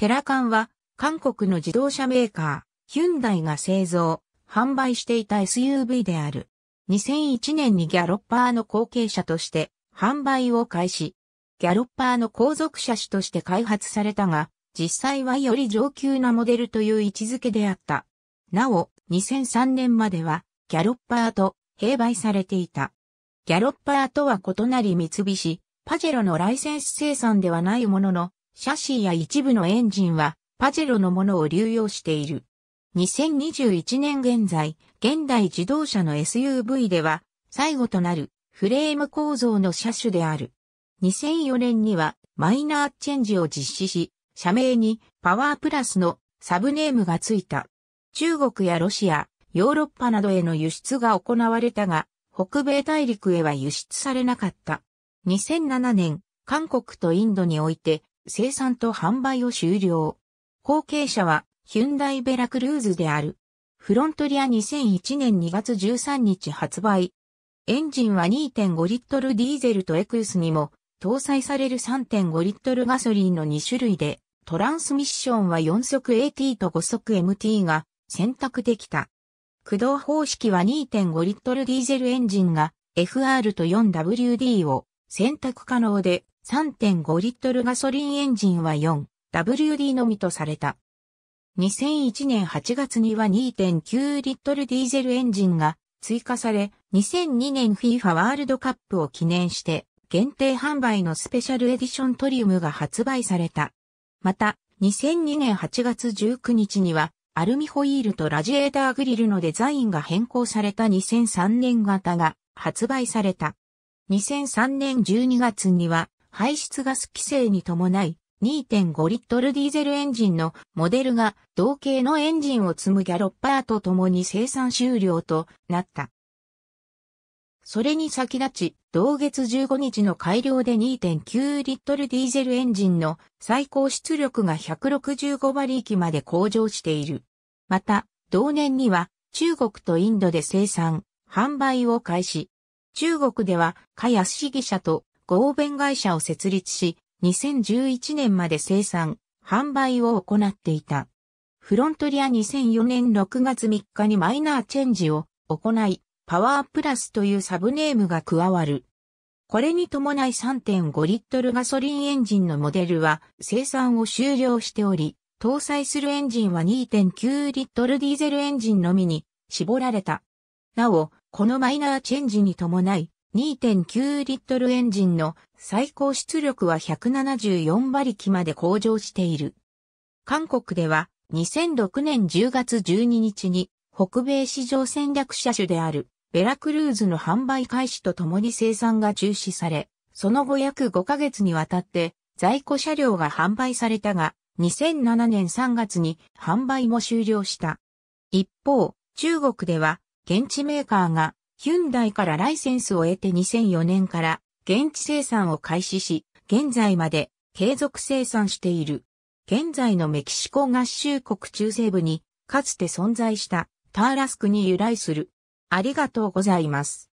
テラカンは、韓国の自動車メーカー、ヒュンダイが製造、販売していた SUV である。2001年にギャロッパーの後継者として、販売を開始。ギャロッパーの後続車種として開発されたが、実際はより上級なモデルという位置づけであった。なお、2003年までは、ギャロッパーと併売されていた。ギャロッパーとは異なり三菱、パジェロのライセンス生産ではないものの、シャシーや一部のエンジンは、パジェロのものを流用している。2021年現在、現代自動車の SUV では、最後となるフレーム構造の車種である。2004年にはマイナーチェンジを実施し、社名にパワープラスのサブネームがついた。中国やロシア、ヨーロッパなどへの輸出が行われたが、北米大陸へは輸出されなかった。2007年、韓国とインドにおいて生産と販売を終了。後継者はヒュンダイベラクルーズである。フロントリア2001年2月13日発売。エンジンは2.5リットルディーゼルとエクスにも搭載される3.5リットルガソリンの2種類で、トランスミッションは4速 AT と5速 MT が選択できた。駆動方式は2.5リットルディーゼルエンジンが FR と 4WD を選択可能で3.5リットルガソリンエンジンは 4WD のみとされた。2001年8月には2.9リットルディーゼルエンジンが追加され、2002年 FIFA ワールドカップを記念して限定販売のスペシャルエディショントリウムが発売された。また、2002年8月19日には、アルミホイールとラジエーターグリルのデザインが変更された2003年型が発売された。2003年12月には排出ガス規制に伴い、2.5リットルディーゼルエンジンのモデルが同型のエンジンを積むギャロッパーと共に生産終了となった。それに先立ち、同月15日の改良で2.9リットルディーゼルエンジンの最高出力が165馬力まで向上している。また、同年には中国とインドで生産、販売を開始。中国では、カヤスシギ社と合弁会社を設立し、2011年まで生産、販売を行っていた。フロントリア2004年6月3日にマイナーチェンジを行い、パワープラスというサブネームが加わる。これに伴い3.5リットルガソリンエンジンのモデルは生産を終了しており、搭載するエンジンは2.9リットルディーゼルエンジンのみに絞られた。なお、このマイナーチェンジに伴い、2.9リットルエンジンの最高出力は174馬力まで向上している。韓国では2006年10月12日に北米市場戦略車種であるベラクルーズの販売開始とともに生産が中止され、その後約5ヶ月にわたって在庫車両が販売されたが、2007年3月に販売も終了した。一方、中国では現地メーカーがヒュンダイからライセンスを得て2004年から現地生産を開始し、現在まで継続生産している。現在のメキシコ合衆国中西部にかつて存在したターラスクに由来する。ありがとうございます。